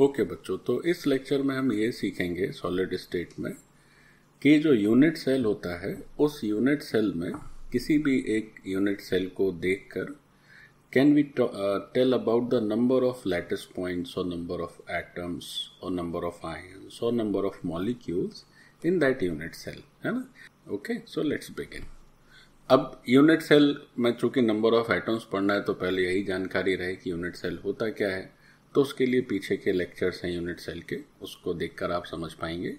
Okay okay, बच्चों तो इस लेक्चर में हम ये सीखेंगे सॉलिड स्टेट में कि जो यूनिट सेल होता है उस यूनिट सेल में किसी भी एक यूनिट सेल को देखकर can we tell about the number of lattice points और नंबर ऑफ एटम्स और नंबर ऑफ आयंस और number of molecules in that unit cell है ना ओके सो लेट्स बिगिन अब यूनिट सेल में चूंकि नंबर ऑफ एटम्स पढ़ना है तो पहले यही जानकारी रहे कि यूनिट सेल होता क्या है तो उसके लिए पीछे के लेक्चर्स हैं यूनिट सेल के उसको देखकर आप समझ पाएंगे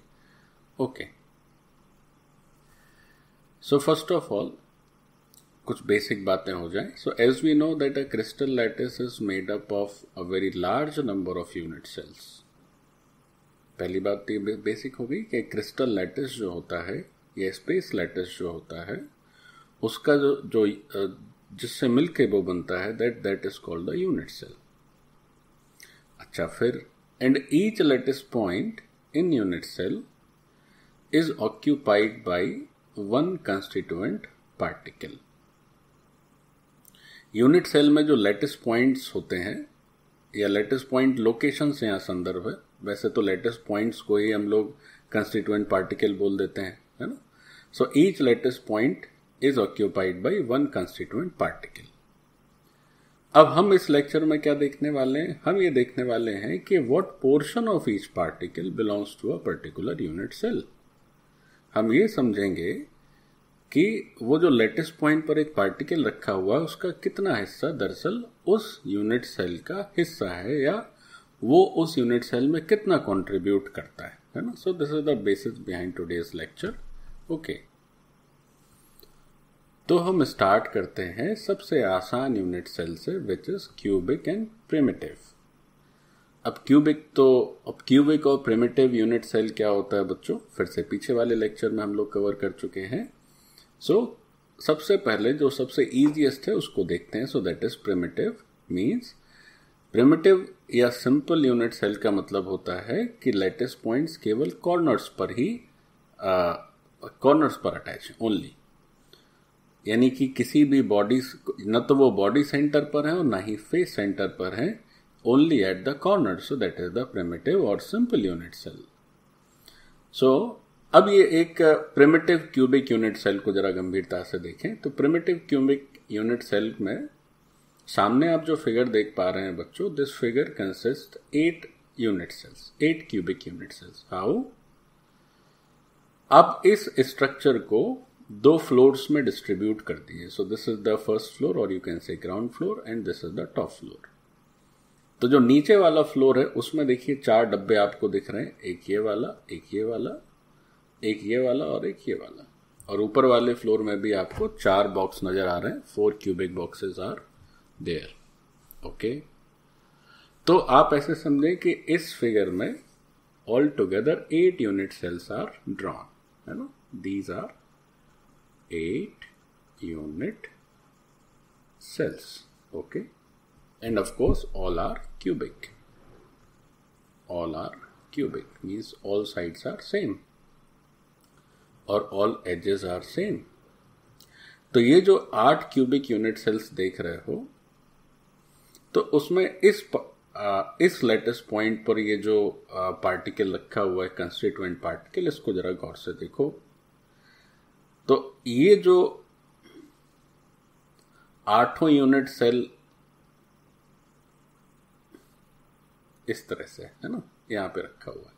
okay so first of all कुछ बेसिक बातें हो जाए so as we know that a crystal lattice is made up of a very large number of unit cells पहली बात तो ये बेसिक होगी कि क्रिस्टल लैटिस जो होता है या स्पेस लैटिस जो होता है उसका जो जो जिससे मिलके वो बनता है that that is called the unit cell अच्छा फिर and each lattice point in unit cell is occupied by one constituent particle unit cell में जो लेटेस्ट पॉइंट्स होते हैं या लेटेस्ट पॉइंट लोकेशन से यहाँ संदर्भ है वैसे तो लेटेस्ट पॉइंट्स को ही हम लोग कंस्टिट्यूएंट पार्टिकल बोल देते हैं है ना so each lattice point is occupied by one constituent particle अब हम इस लेक्चर में क्या देखने वाले हैं हम ये देखने वाले हैं कि what portion of each particle belongs to a particular unit cell हम ये समझेंगे कि वो जो लेटेस्ट पॉइंट पर एक पार्टिकल रखा हुआ है उसका कितना हिस्सा दरअसल उस यूनिट सेल का हिस्सा है या वो उस यूनिट सेल में कितना कंट्रीब्यूट करता है है ना so this is the basis behind today's lecture okay तो हम स्टार्ट करते हैं सबसे आसान यूनिट सेल से which is cubic and primitive अब क्यूबिक तो अब क्यूबिक और प्रिमिटिव यूनिट सेल क्या होता है बच्चों फिर से पीछे वाले लेक्चर में हम लोग कवर कर चुके हैं सो so, सबसे पहले जो सबसे ईजीएस्ट है उसको देखते हैं so that is primitive means primitive या सिंपल यूनिट सेल का मतलब होता है कि लेटेस्ट पॉइंट्स केवल कॉर्नर्स पर ही कॉर्नर्स uh, पर अटैच ओनली यानी कि किसी भी बॉडी न तो वो बॉडी सेंटर पर है और ना ही फेस सेंटर पर है only at the corner so that is the primitive और सिंपल यूनिट सेल सो अब ये एक प्रिमिटिव क्यूबिक यूनिट सेल को जरा गंभीरता से देखें तो प्रिमिटिव क्यूबिक यूनिट सेल में सामने आप जो फिगर देख पा रहे हैं बच्चों this figure consist eight unit cells eight cubic unit cells how अब इस स्ट्रक्चर को दो फ्लोर्स में डिस्ट्रीब्यूट करती है so this is the first floor और you can say ground floor and this is the top floor तो जो नीचे वाला फ्लोर है उसमें देखिए चार डब्बे आपको दिख रहे हैं एक ये वाला एक ये वाला एक ये वाला और एक ये वाला और ऊपर वाले फ्लोर में भी आपको चार बॉक्स नजर आ रहे हैं four cubic boxes are there okay तो आप ऐसे समझें कि इस फिगर में all together eight unit cells are drawn है ना these are 8 unit cells okay and of course all are cubic all are cubic means all sides are same और ऑल एजेस आर सेम तो ये जो आठ cubic unit sales देख रहे हो तो उसमें इस आ, इस लेटेस्ट पॉइंट पर ये जो आ, पार्टिकल रखा हुआ है कंस्टिट्यूएंट पार्टिकल इसको जरा गौर से देखो तो ये जो आठों यूनिट सेल इस तरह से है ना यहां पे रखा हुआ है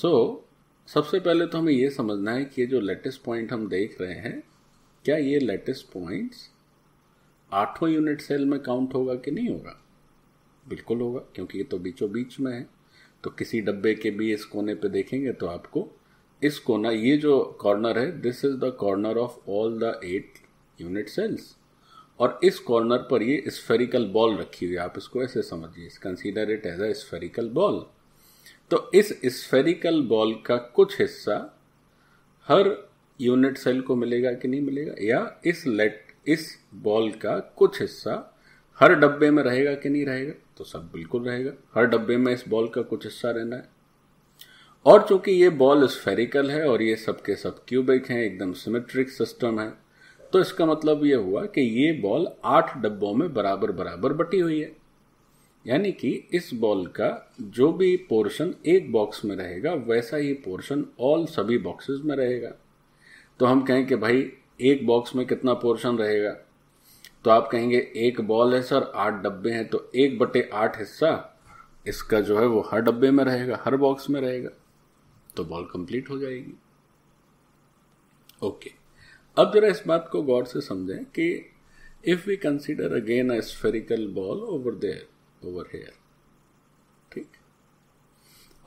सो so, सबसे पहले तो हमें यह समझना है कि ये जो लेटेस्ट पॉइंट हम देख रहे हैं क्या ये लेटेस्ट पॉइंट्स आठों यूनिट सेल में काउंट होगा कि नहीं होगा बिल्कुल होगा क्योंकि ये तो बीचों बीच में है तो किसी डब्बे के भी इस कोने पे देखेंगे तो आपको इस कोना ये जो कॉर्नर है this is the corner of all the eight unit cells और इस कॉर्नर पर ये स्फेरिकल बॉल रखी हुई है आप इसको ऐसे समझिए consider it as a spherical ball तो इस स्फेरिकल बॉल का कुछ हिस्सा हर यूनिट सेल को मिलेगा कि नहीं मिलेगा या इस लेट इस बॉल का कुछ हिस्सा हर डब्बे में रहेगा कि नहीं रहेगा तो सब बिल्कुल रहेगा हर डब्बे में इस बॉल का कुछ हिस्सा रहना है और चूंकि ये बॉल स्फेरिकल है और ये सबके सब क्यूबिक हैं एकदम सिमेट्रिक सिस्टम है तो इसका मतलब ये हुआ कि ये बॉल आठ डब्बों में बराबर बराबर बटी हुई है यानी कि इस बॉल का जो भी पोर्शन एक बॉक्स में रहेगा वैसा ही पोर्शन ऑल सभी बॉक्सेस में रहेगा तो हम कहें कि भाई एक बॉक्स में कितना पोर्शन रहेगा तो आप कहेंगे एक बॉल है सर आठ डब्बे हैं तो एक बटे आठ हिस्सा इसका जो है वो हर डब्बे में रहेगा हर बॉक्स में रहेगा तो बॉल कंप्लीट हो जाएगी ओके अब जरा इस बात को गौर से समझें कि if we consider again a spherical ball over there over here ठीक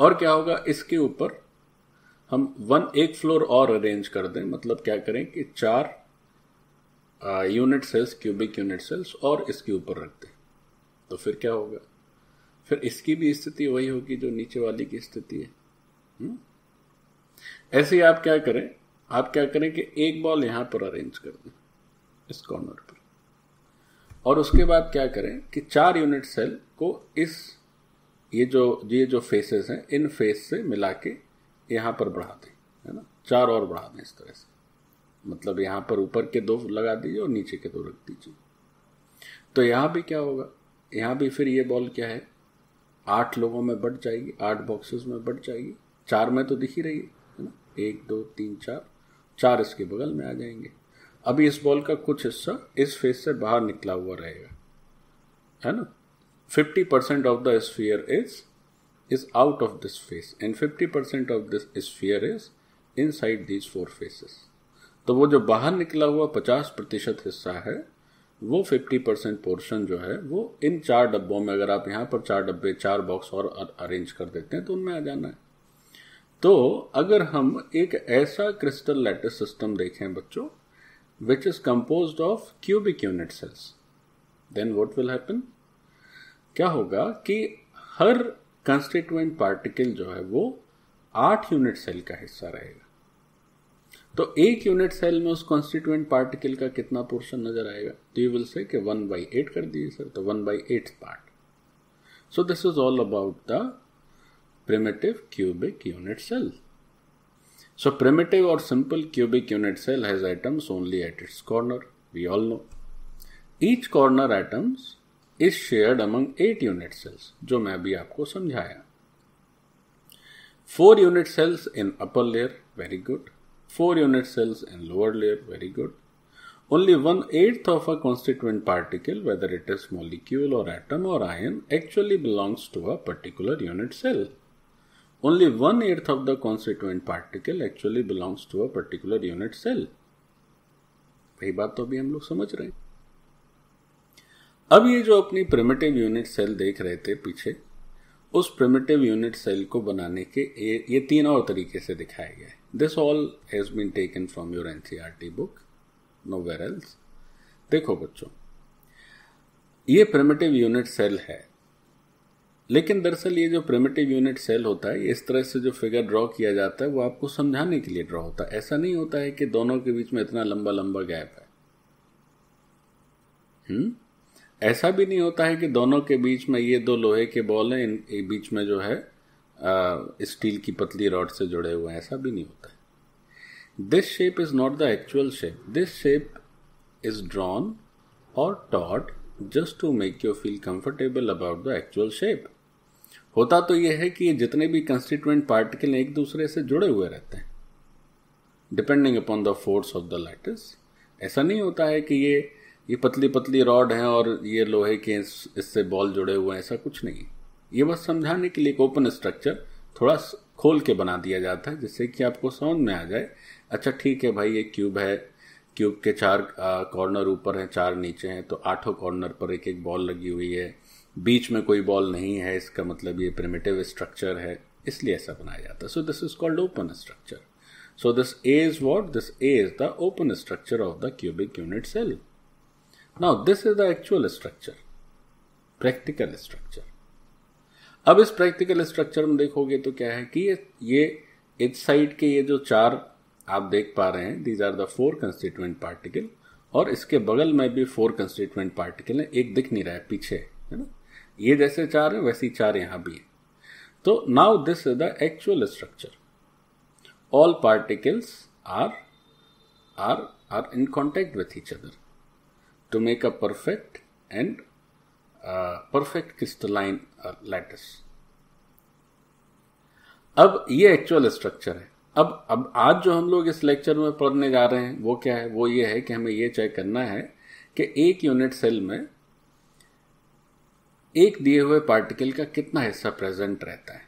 और क्या होगा इसके ऊपर हम वन एक फ्लोर और अरेंज कर दें मतलब क्या करें कि चार unit cells cubic unit cells और इसके ऊपर रख दें तो फिर क्या होगा फिर इसकी भी स्थिति वही होगी जो नीचे वाली की स्थिति है हुँ? हम्म? ऐसे ही आप क्या करें आप क्या करें कि एक बॉल यहां पर अरेंज कर दें इस कॉर्नर पर और उसके बाद क्या करें कि चार यूनिट सेल को इस ये जो ये जो फेसेस हैं इन फेस से मिला के यहां पर बढ़ा दें है ना चार और बढ़ा दें इस तरह से मतलब यहां पर ऊपर के दो लगा दीजिए और नीचे के दो रख दीजिए तो यहां भी क्या होगा यहां भी फिर ये बॉल क्या है आठ लोगों में बढ़ जाएगी आठ बॉक्सेस में बढ़ जाएगी चार में तो दिख ही रही है एक दो तीन चार चार इसके बगल में आ जाएंगे अभी इस बॉल का कुछ हिस्सा इस फेस से बाहर निकला हुआ रहेगा है ना fifty percent of the sphere is is out of this face and fifty percent of this sphere is inside these four faces तो वो जो बाहर निकला हुआ पचास प्रतिशत हिस्सा है वो फिफ्टी परसेंट पोर्शन जो है वो इन चार डब्बों में अगर आप यहाँ पर चार डब्बे चार बॉक्स और अरेंज कर देते हैं तो उनमें आ जाना है तो अगर हम एक ऐसा क्रिस्टल लैटिस सिस्टम देखें बच्चों which is compose of cubic unit cells then what will happen क्या होगा कि हर कंस्टिट्यूएंट पार्टिकल जो है वो आठ यूनिट सेल का हिस्सा रहेगा तो एक यूनिट सेल में उस कॉन्स्टिट्यूएंट पार्टिकल का कितना पोर्शन नजर आएगा तो you will say one by eight कर दीजिए सर तो one by eight part so this is all about the primitive cubic unit cell. So primitive or simple cubic unit cell has atoms only at its corner, we all know. Each corner atoms is shared among 8 unit cells, जो मैं अभी आपको समझाया. 4 unit cells in upper layer, very good. 4 unit cells in lower layer, very good. Only one eighth of a constituent particle, whether it is molecule or atom or ion, actually belongs to a particular unit cell. only one eighth of the constituent particle actually belongs to a particular unit cell. वही बात तो अभी हम लोग समझ रहे हैं अब ये जो अपनी प्रिमिटिव यूनिट सेल देख रहे थे पीछे उस प्रिमिटिव यूनिट सेल को बनाने के ये, ये तीन और तरीके से दिखाए गए this all has been taken from your NCERT book nowhere else देखो बच्चों ये प्रिमिटिव यूनिट सेल है लेकिन दरअसल ये जो प्रिमेटिव यूनिट सेल होता है इस तरह से जो फिगर ड्रॉ किया जाता है वो आपको समझाने के लिए ड्रॉ होता है ऐसा नहीं होता है कि दोनों के बीच में इतना लंबा लंबा गैप है हम्म ऐसा भी नहीं होता है कि दोनों के बीच में ये दो लोहे के बॉल हैं इन बीच में जो है स्टील की पतली रॉड से जुड़े हुए हैं ऐसा भी नहीं होता है this shape is not the actual shape this shape is drawn और taught just to make you feel comfortable about the actual shape होता तो यह है कि जितने भी कंस्टिट्यूएंट पार्टिकल एक दूसरे से जुड़े हुए रहते हैं depending upon the force of the lattice ऐसा नहीं होता है कि ये ये पतली पतली रॉड हैं और ये लोहे के इससे बॉल जुड़े हुए हैं ऐसा कुछ नहीं ये बस समझाने के लिए एक ओपन स्ट्रक्चर थोड़ा खोल के बना दिया जाता है जिससे कि आपको समझ में आ जाए अच्छा ठीक है भाई ये क्यूब है क्यूब के चार कॉर्नर ऊपर हैं चार नीचे हैं तो आठों कॉर्नर पर एक एक बॉल लगी हुई है बीच में कोई बॉल नहीं है इसका मतलब ये प्रिमेटिव स्ट्रक्चर है इसलिए ऐसा बनाया जाता है so this is called open structure so this A is what this A is the open structure of the cubic unit cell now this is the actual structure practical structure अब इस practical structure में देखोगे तो क्या है कि ये इस साइड के ये जो चार आप देख पा रहे हैं these are the four constituent particle और इसके बगल में भी फोर कंस्टिट्यूएंट पार्टिकल है एक दिख नहीं रहा है पीछे है ना ये जैसे चार है वैसी चार यहां भी है तो now this is the actual structure all particles are are are in contact with each other to make a perfect and perfect crystalline crystalline uh, अब ये एक्चुअल स्ट्रक्चर है अब अब आज जो हम लोग इस लेक्चर में पढ़ने जा रहे हैं वो क्या है वो ये है कि हमें ये चेक करना है कि एक यूनिट सेल में एक दिए हुए पार्टिकल का कितना हिस्सा प्रेजेंट रहता है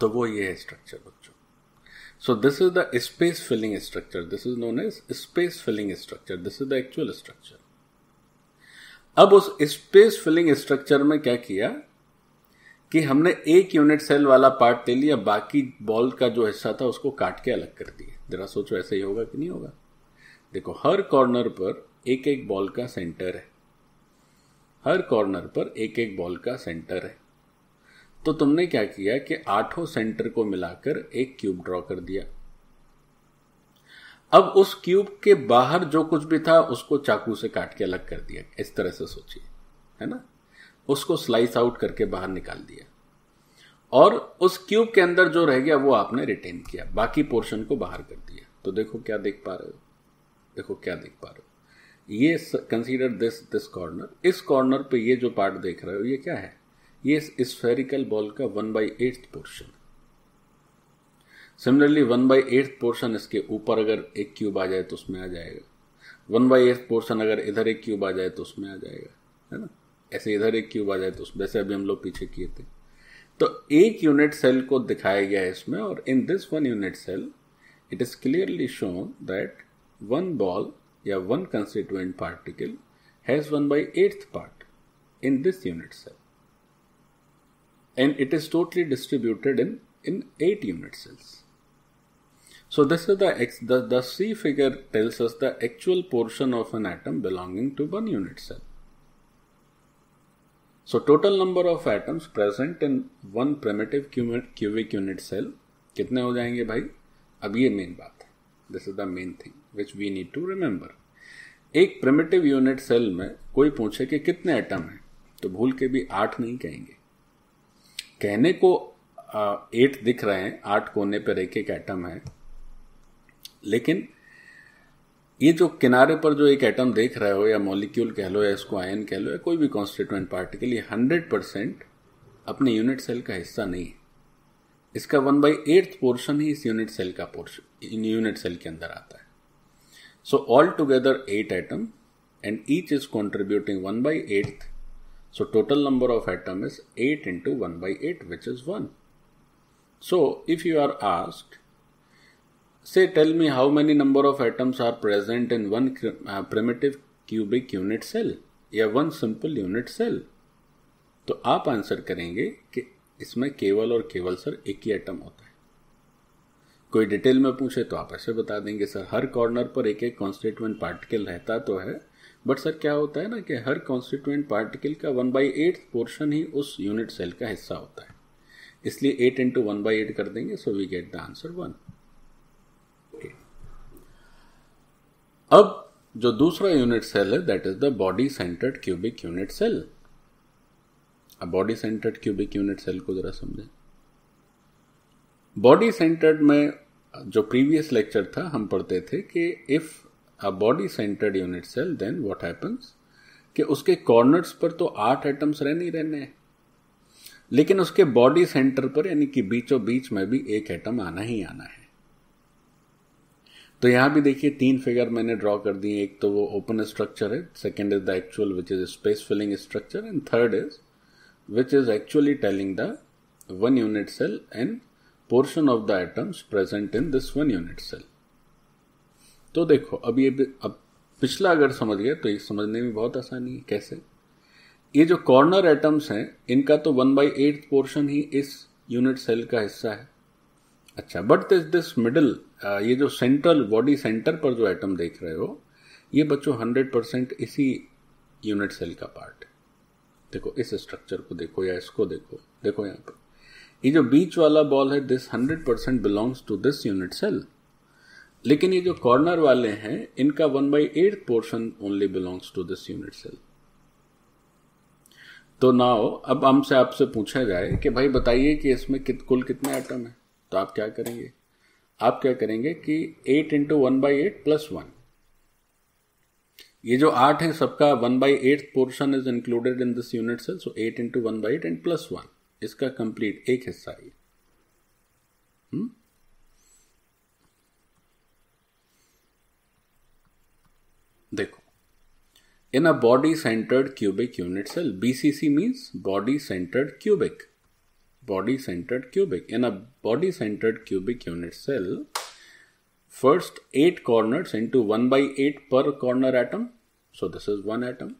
तो वो ये है स्ट्रक्चर बच्चों so this is the space filling structure this is known as space filling structure this is the actual structure अब उस स्पेस फिलिंग स्ट्रक्चर में क्या किया कि हमने एक यूनिट सेल वाला पार्ट ले लिया बाकी बॉल का जो हिस्सा था उसको काट के अलग कर दिया जरा सोचो ऐसे ही होगा कि नहीं होगा देखो हर कॉर्नर पर एक एक बॉल का सेंटर है हर कॉर्नर पर एक एक बॉल का सेंटर है तो तुमने क्या किया कि आठों सेंटर को मिलाकर एक क्यूब ड्रॉ कर दिया अब उस क्यूब के बाहर जो कुछ भी था उसको चाकू से काट के अलग कर दिया इस तरह से सोचिए है ना उसको स्लाइस आउट करके बाहर निकाल दिया और उस क्यूब के अंदर जो रह गया वो आपने रिटेन किया बाकी पोर्शन को बाहर कर दिया तो देखो क्या देख पा रहे हो देखो क्या देख पा रहे हो ये कंसीडर दिस दिस कॉर्नर इस कॉर्नर पे ये जो पार्ट देख रहे हो ये क्या है ये स्फेरिकल बॉल का one by eighth portion similarly one by eighth portion इसके ऊपर अगर एक क्यूब आ जाए तो उसमें आ जाएगा वन बाई एट पोर्शन अगर इधर एक क्यूब आ जाए तो उसमें आ जाएगा है ना ऐसे इधर एक क्यूब आ जाए तो उसमें वैसे अभी हम लोग पीछे किए थे तो एक यूनिट सेल को दिखाया गया है इसमें और in this one unit cell it is clearly shown that one ball या one constituent particle has 1 by 8th part in this unit cell and it is totally distributed in, in 8 unit cells. So this is the, ex, the, the C figure tells us the actual portion of an atom belonging to one unit cell. So total number of atoms present in one primitive cubic unit cell कितने हो जाएंगे भाई अब ये main बात है This is the main thing. Which we need to remember एक primitive unit cell में कोई पूछे कि कितने एटम हैं तो भूल के भी आठ नहीं कहेंगे कहने को एट दिख रहे हैं आठ कोने पर एक एक एटम है लेकिन ये जो किनारे पर जो एक एटम देख रहे हो या मॉलिक्यूल कह लो या इसको आयन कह लो या कोई भी कॉन्स्टिट्यूएंट पार्टिकल ये हंड्रेड परसेंट अपने यूनिट सेल का हिस्सा नहीं है इसका वन बाई एट्थ पोर्शन ही इस यूनिट सेल का पोर्शन यूनिट सेल के अंदर आता है So altogether 8 atom and each is contributing 1 by 8th. So total number of atom is 8 into 1 by 8 which is 1. So if you are asked say tell me how many number of atoms are present in one uh, primitive cubic unit cell या one simple unit cell तो आप answer करेंगे कि इसमें केवल और केवल sir एक ही एटम होता है कोई डिटेल में पूछे तो आप ऐसे बता देंगे सर हर कॉर्नर पर एक एक कॉन्स्टिट्यूंट पार्टिकल रहता तो है बट सर क्या होता है ना कि हर कॉन्स्टिट्यूंट पार्टिकल का वन बाई एट पोर्शन ही उस यूनिट सेल का हिस्सा होता है इसलिए eight into one by eight कर देंगे so we get the answer one अब जो दूसरा यूनिट सेल है that is the body centered cubic unit cell अब body centered cubic unit cell को जरा समझें बॉडी सेंटर्ड में जो प्रीवियस लेक्चर था हम पढ़ते थे कि if a body centered unit cell then what happens कि उसके कॉर्नर्स पर तो आठ एटम्स रहने ही रहने हैं लेकिन उसके बॉडी सेंटर पर यानी कि बीचों बीच में भी एक एटम आना ही आना है तो यहां भी देखिए तीन फिगर मैंने ड्रॉ कर दिए एक तो वो ओपन स्ट्रक्चर है second is the actual which is space filling structure and third is which is actually telling the one unit cell and portion of the atoms present in this one unit cell तो देखो अब ये अब पिछला अगर समझ गए तो ये समझने में बहुत आसानी है कैसे ये जो कॉर्नर एटम्स हैं इनका तो वन बाई एट पोर्शन ही इस यूनिट सेल का हिस्सा है अच्छा बट दिस दिस मिडल ये जो सेंट्रल बॉडी सेंटर पर जो एटम देख रहे हो ये बच्चों हंड्रेड परसेंट इसी यूनिट सेल का पार्ट है देखो इस स्ट्रक्चर को देखो या इसको देखो देखो यहाँ पर ये जो बीच वाला बॉल है this hundred percent belongs to this unit cell लेकिन ये जो कॉर्नर वाले हैं इनका one by eight portion only belongs to this unit cell तो नाओ अब हमसे आपसे पूछा जाए कि भाई बताइए कि इसमें कित कुल कितने आइटम है तो आप क्या करेंगे आप क्या करेंगे कि eight into one by eight plus one ये जो आठ है सबका one by eight portion is included in this unit cell so eight into one by eight and plus one इसका कंप्लीट एक हिस्सा ही हुँ? देखो in a body centered cubic unit cell bcc means body centered cubic body centered cubic in a body centered cubic unit cell first eight corners into 1 by 8 per corner atom so this is one atom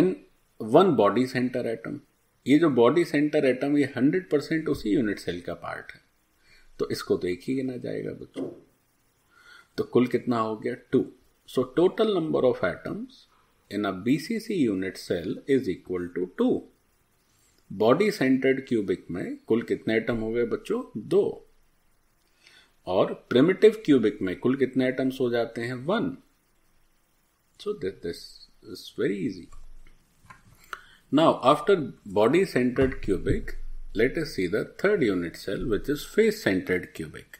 and one body center atom ये जो body center atom ये hundred percent उसी unit cell का part है तो इसको तो एक ही गिना जाएगा बच्चों तो कुल कितना हो गया two so total number of atoms in a BCC unit cell is equal to two body centered cubic में कुल कितने एटम हो गए बच्चों दो और प्रिमिटिव क्यूबिक में कुल कितने एटम्स हो जाते हैं one so this is very easy Now, after body-centered cubic, let us see the third unit cell which is face-centered cubic.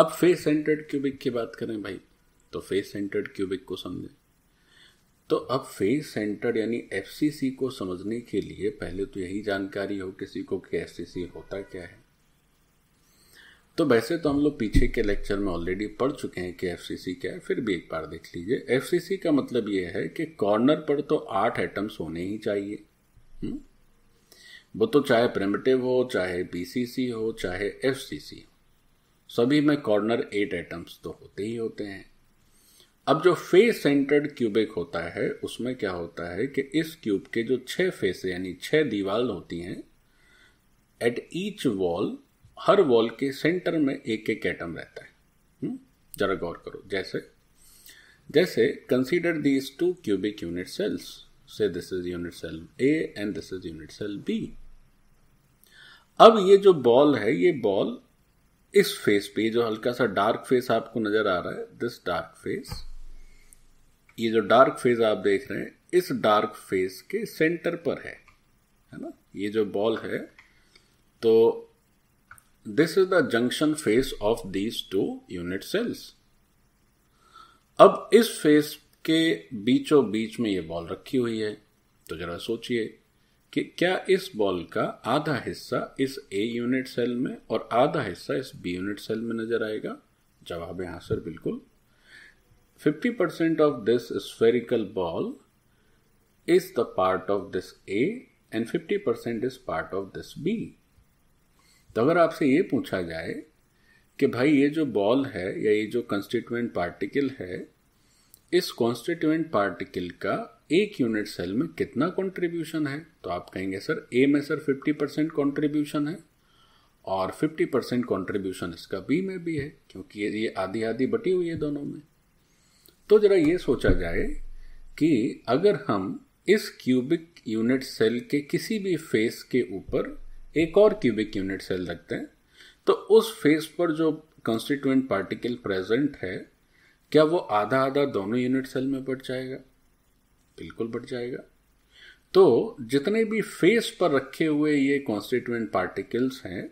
अब फेस सेंटर्ड क्यूबिक की बात करें भाई तो फेस सेंटर्ड क्यूबिक को समझें तो अब फेस सेंटर्ड यानी एफ को समझने के लिए पहले तो यही जानकारी हो किसी को कि एफ होता क्या है तो वैसे तो हम लोग पीछे के लेक्चर में ऑलरेडी पढ़ चुके हैं कि एफ क्या है फिर भी एक बार देख लीजिए एफ का मतलब यह है कि कॉर्नर पर तो आठ एटम्स होने ही चाहिए हम्म? वो तो चाहे प्रेमेटिव हो चाहे बीसीसी हो चाहे एफ हो सभी में कॉर्नर एट एटम्स तो होते ही होते हैं अब जो फेस सेंटर्ड क्यूबिक होता है उसमें क्या होता है कि इस क्यूब के जो छह फेस यानी छह दीवाल होती हैं एट ईच वॉल हर वॉल के सेंटर में एक एक एटम रहता है हम्म? जरा गौर करो जैसे जैसे consider these two cubic unit cells say this is unit cell A and this is unit cell B अब ये जो बॉल है ये बॉल इस फेस पे जो हल्का सा डार्क फेस आपको नजर आ रहा है दिस डार्क फेस ये जो डार्क फेस आप देख रहे हैं इस डार्क फेस के सेंटर पर है है ना ये जो बॉल है तो this is the junction face of these two unit cells अब इस फेस के बीचों बीच में ये बॉल रखी हुई है तो जरा सोचिए कि क्या इस बॉल का आधा हिस्सा इस ए यूनिट सेल में और आधा हिस्सा इस बी यूनिट सेल में नजर आएगा जवाब है हाँ सर बिल्कुल 50% percent of this spherical ball is the part of this A and 50% percent is part of this B तो अगर आपसे ये पूछा जाए कि भाई ये जो बॉल है या ये जो कॉन्स्टिट्यूएंट पार्टिकल है इस कॉन्स्टिट्यूएंट पार्टिकल का एक यूनिट सेल में कितना कंट्रीब्यूशन है तो आप कहेंगे सर ए में सर 50 परसेंट कॉन्ट्रीब्यूशन है और 50 परसेंट कॉन्ट्रीब्यूशन इसका बी में भी है क्योंकि ये आधी आधी बटी हुई है दोनों में तो जरा ये सोचा जाए कि अगर हम इस क्यूबिक यूनिट सेल के किसी भी फेस के ऊपर एक और क्यूबिक यूनिट सेल रखते हैं तो उस फेस पर जो कॉन्स्टिट्यूएंट पार्टिकल प्रेजेंट है क्या वो आधा आधा दोनों यूनिट सेल में बढ़ जाएगा बिल्कुल बढ़ जाएगा तो जितने भी फेस पर रखे हुए ये कॉन्स्टिट्यूएंट पार्टिकल्स हैं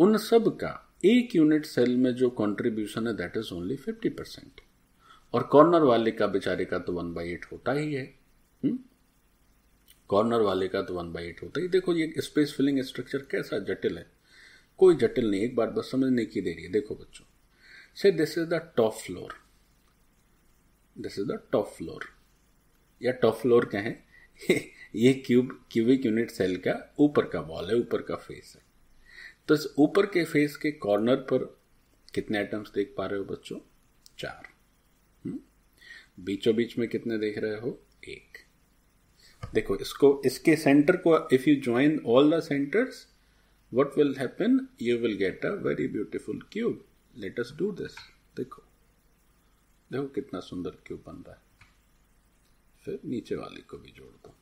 उन सब का एक यूनिट सेल में जो कॉन्ट्रीब्यूशन है that is only fifty percent और कॉर्नर वाले का बेचारे का तो वन बाई एट होता ही है हुँ? हम्म? कॉर्नर वाले का तो वन बाई एट होता है देखो ये स्पेस फिलिंग स्ट्रक्चर कैसा जटिल है कोई जटिल नहीं एक बार बस समझने की दे रही है देखो बच्चों say this is the top floor this is the top floor या टॉप फ्लोर कहें ये क्यूब क्यूबिक यूनिट सेल का ऊपर का वॉल है ऊपर का फेस है तो इस ऊपर के फेस के कॉर्नर पर कितने आइटम्स देख पा रहे हो बच्चों चार हम्म? बीचों बीच में कितने देख रहे हो एक देखो इसको इसके सेंटर को if you join all the centers what will happen you will get a very beautiful cube let us do this देखो देखो कितना सुंदर क्यूब बन रहा है फिर नीचे वाले को भी जोड़ दो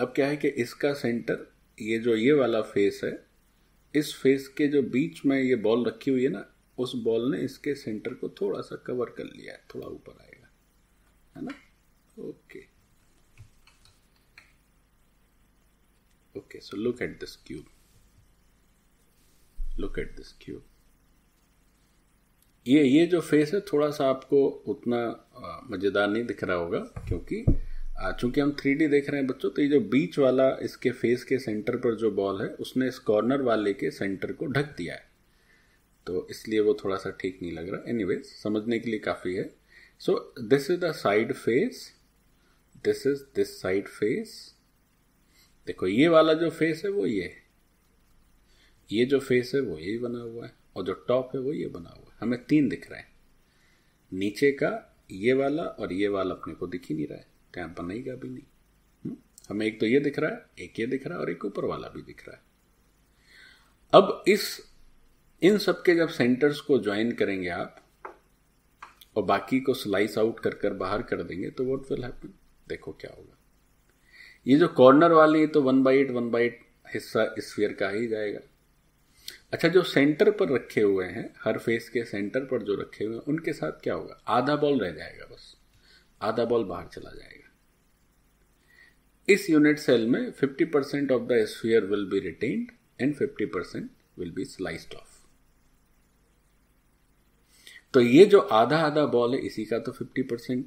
अब क्या है कि इसका सेंटर ये जो ये वाला फेस है इस फेस के जो बीच में ये बॉल रखी हुई है ना उस बॉल ने इसके सेंटर को थोड़ा सा कवर कर लिया है थोड़ा ऊपर आएगा है ना okay okay so look at this cube look at this cube ये ये जो फेस है थोड़ा सा आपको उतना मज़ेदार नहीं दिख रहा होगा क्योंकि चूंकि हम थ्री देख रहे हैं बच्चों तो ये जो बीच वाला इसके फेस के सेंटर पर जो बॉल है उसने इस कॉर्नर वाले के सेंटर को ढक दिया है तो इसलिए वो थोड़ा सा ठीक नहीं लग रहा एनी समझने के लिए काफ़ी है so this is the side face this is this side face देखो ये वाला जो फेस है वो ये ये जो फेस है वो यही बना हुआ है और जो टॉप है वो ये बना हुआ है हमें तीन दिख रहा है नीचे का ये वाला और ये वाला अपने को दिख ही नहीं रहा है यहाँ बनेगा भी नहीं हम्म? हमें एक तो ये दिख रहा है एक ये दिख रहा है और एक ऊपर वाला भी दिख रहा है अब इस इन सब के जब सेंटर्स को ज्वाइन करेंगे आप और बाकी को स्लाइस आउट कर कर बाहर कर देंगे तो व्हाट विल हैपन देखो क्या होगा ये जो कॉर्नर वाले तो one by eight one by eight हिस्सा स्फीयर का ही जाएगा अच्छा जो सेंटर पर रखे हुए हैं हर फेस के सेंटर पर जो रखे हुए हैं उनके साथ क्या होगा आधा बॉल रह जाएगा बस आधा बॉल बाहर चला जाएगा इस यूनिट सेल में 50% of the sphere will be retained and 50% will be sliced off तो ये जो आधा आधा बॉल है इसी का तो 50 परसेंट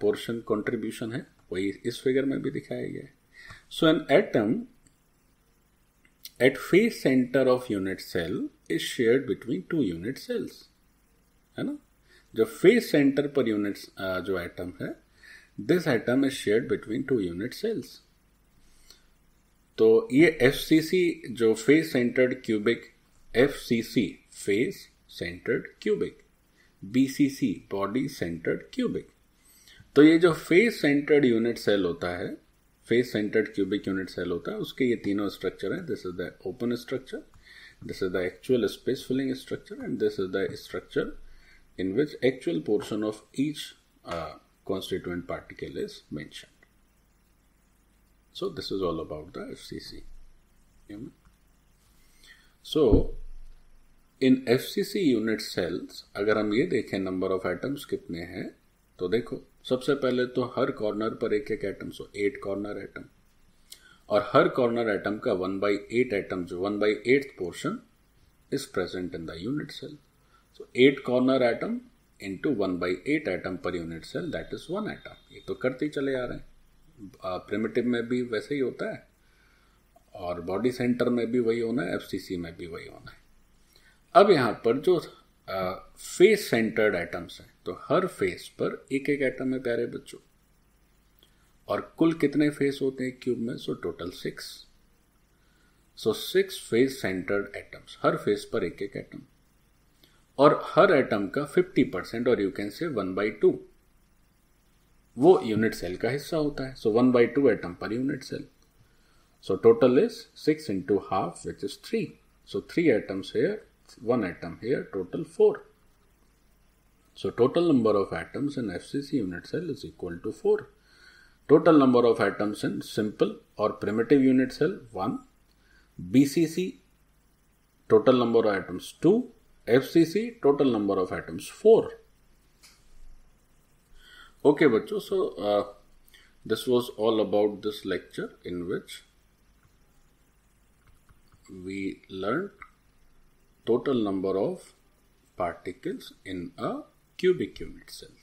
पोर्शन कॉन्ट्रीब्यूशन है वही इस फिगर में भी दिखाया गया है so an atom at face center of unit cell is share between two unit cells है ना जो फेस सेंटर पर यूनिट जो एटम है this atom is share between two unit cells तो ये एफ सी सी जो face centered cubic F C C face centered cubic BCC body centered cubic तो ये जो फेस सेंटर्ड यूनिट सेल होता है face centered cubic unit cell होता है उसके ये तीनों स्ट्रक्चर हैं this is the open structure this is the actual space filling structure and this is the structure in which actual portion of each uh, constituent particle is mentioned. So this is all about the FCC. So in F C C unit cells अगर हम ये देखें number of atoms कितने हैं तो देखो सबसे पहले तो हर कॉर्नर पर एक एक atom so eight corner atom और हर कॉर्नर एटम का वन बाई एट एटम जो one by eight portion is present in the unit cell so eight corner atom into one by eight atom पर unit cell that is one atom ये तो करते चले आ रहे हैं primitive में भी वैसे ही होता है और बॉडी सेंटर में भी वही होना है एफसीसी में भी वही होना है अब यहां पर जो फेस सेंटर्ड एटम्स हैं तो हर फेस पर एक एक एटम है प्यारे बच्चों और कुल कितने फेस होते हैं क्यूब में so total six so six face centred atoms हर फेस पर एक एक एटम और हर एटम का फिफ्टी परसेंट और you can say one by two वो यूनिट सेल का हिस्सा होता है so one by two atom पर unit cell so total is six into half which is three so three atoms here one atom here, total 4. So total number of atoms in FCC unit cell is equal to 4. Total number of atoms in simple or primitive unit cell 1. BCC total number of atoms 2. FCC total number of atoms 4. Okay, bacho, so uh, this was all about this lecture in which we learned total number of particles in a cubic unit cell.